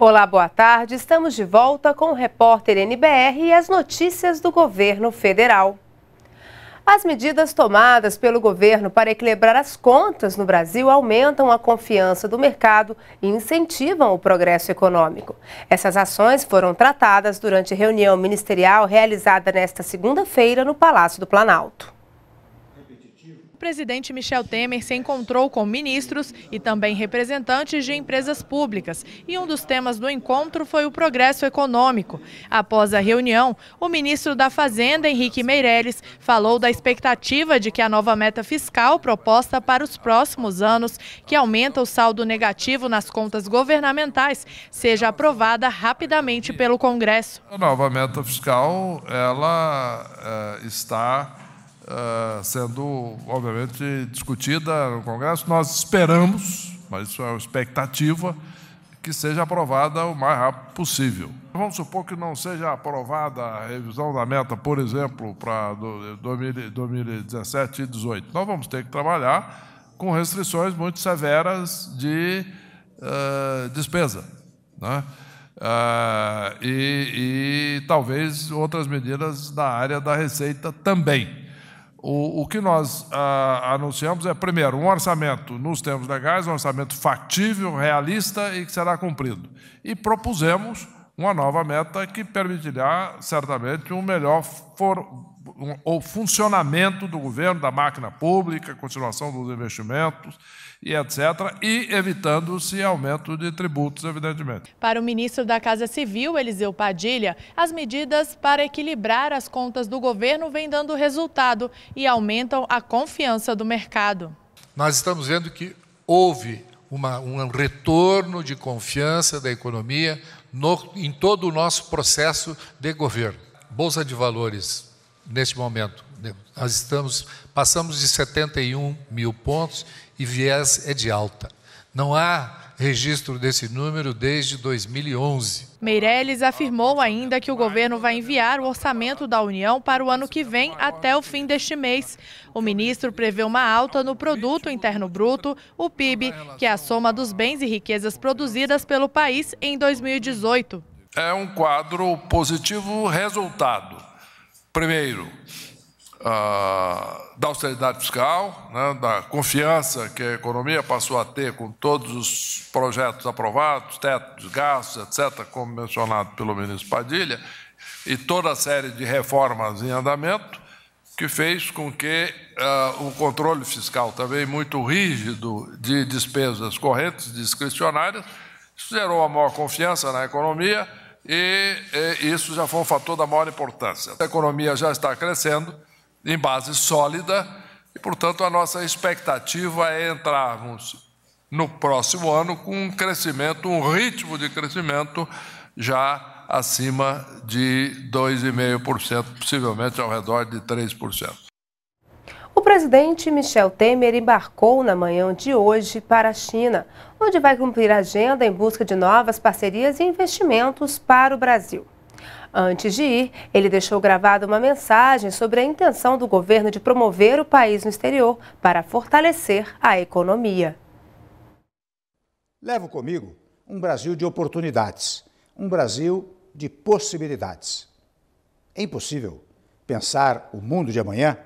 Olá, boa tarde. Estamos de volta com o repórter NBR e as notícias do governo federal. As medidas tomadas pelo governo para equilibrar as contas no Brasil aumentam a confiança do mercado e incentivam o progresso econômico. Essas ações foram tratadas durante reunião ministerial realizada nesta segunda-feira no Palácio do Planalto. O presidente Michel Temer se encontrou com ministros e também representantes de empresas públicas e um dos temas do encontro foi o progresso econômico. Após a reunião, o ministro da Fazenda, Henrique Meirelles, falou da expectativa de que a nova meta fiscal proposta para os próximos anos, que aumenta o saldo negativo nas contas governamentais, seja aprovada rapidamente pelo Congresso. A nova meta fiscal, ela é, está ah, sendo, obviamente, discutida no Congresso. Nós esperamos, mas isso é uma expectativa, que seja aprovada o mais rápido possível. Vamos supor que não seja aprovada a revisão da meta, por exemplo, para 2017 e 2018. Nós vamos ter que trabalhar com restrições muito severas de uh, despesa. Né? Uh, e, e, talvez outras medidas na área da receita também. O, o que nós ah, anunciamos é, primeiro, um orçamento nos termos legais, um orçamento factível, realista e que será cumprido. E propusemos uma nova meta que permitirá, certamente, um melhor for, um, funcionamento do governo, da máquina pública, continuação dos investimentos e etc., e evitando-se aumento de tributos, evidentemente. Para o ministro da Casa Civil, Eliseu Padilha, as medidas para equilibrar as contas do governo vêm dando resultado e aumentam a confiança do mercado. Nós estamos vendo que houve uma, um retorno de confiança da economia no, em todo o nosso processo de governo. Bolsa de Valores, neste momento, né, nós estamos, passamos de 71 mil pontos e viés é de alta. Não há registro desse número desde 2011. Meirelles afirmou ainda que o governo vai enviar o orçamento da União para o ano que vem até o fim deste mês. O ministro prevê uma alta no produto interno bruto, o PIB, que é a soma dos bens e riquezas produzidas pelo país em 2018. É um quadro positivo resultado. Primeiro, da austeridade fiscal, né, da confiança que a economia passou a ter com todos os projetos aprovados, teto de gastos, etc., como mencionado pelo ministro Padilha, e toda a série de reformas em andamento, que fez com que uh, o controle fiscal também muito rígido de despesas correntes discricionárias gerou a maior confiança na economia e, e isso já foi um fator da maior importância. A economia já está crescendo, em base sólida, e, portanto, a nossa expectativa é entrarmos no próximo ano com um crescimento, um ritmo de crescimento já acima de 2,5%, possivelmente ao redor de 3%. O presidente Michel Temer embarcou na manhã de hoje para a China, onde vai cumprir a agenda em busca de novas parcerias e investimentos para o Brasil. Antes de ir, ele deixou gravada uma mensagem sobre a intenção do governo de promover o país no exterior para fortalecer a economia. Levo comigo um Brasil de oportunidades, um Brasil de possibilidades. É impossível pensar o mundo de amanhã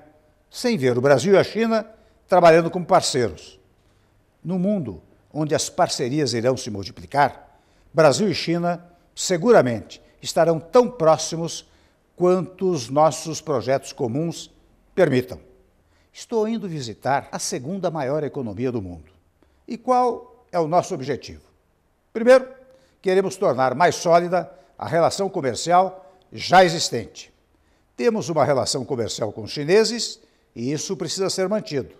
sem ver o Brasil e a China trabalhando como parceiros. No mundo onde as parcerias irão se multiplicar, Brasil e China seguramente estarão tão próximos quanto os nossos projetos comuns permitam. Estou indo visitar a segunda maior economia do mundo. E qual é o nosso objetivo? Primeiro, queremos tornar mais sólida a relação comercial já existente. Temos uma relação comercial com os chineses e isso precisa ser mantido.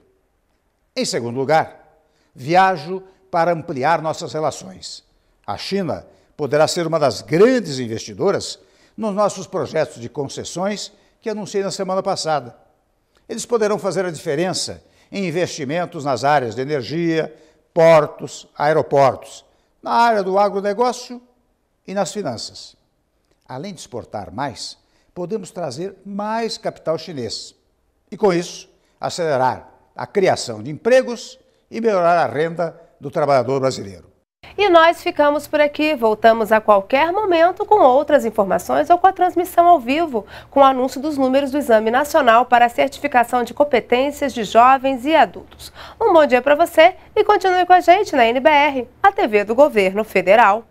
Em segundo lugar, viajo para ampliar nossas relações. A China poderá ser uma das grandes investidoras nos nossos projetos de concessões que anunciei na semana passada. Eles poderão fazer a diferença em investimentos nas áreas de energia, portos, aeroportos, na área do agronegócio e nas finanças. Além de exportar mais, podemos trazer mais capital chinês e, com isso, acelerar a criação de empregos e melhorar a renda do trabalhador brasileiro. E nós ficamos por aqui. Voltamos a qualquer momento com outras informações ou com a transmissão ao vivo, com o anúncio dos números do Exame Nacional para a Certificação de Competências de Jovens e Adultos. Um bom dia para você e continue com a gente na NBR, a TV do Governo Federal.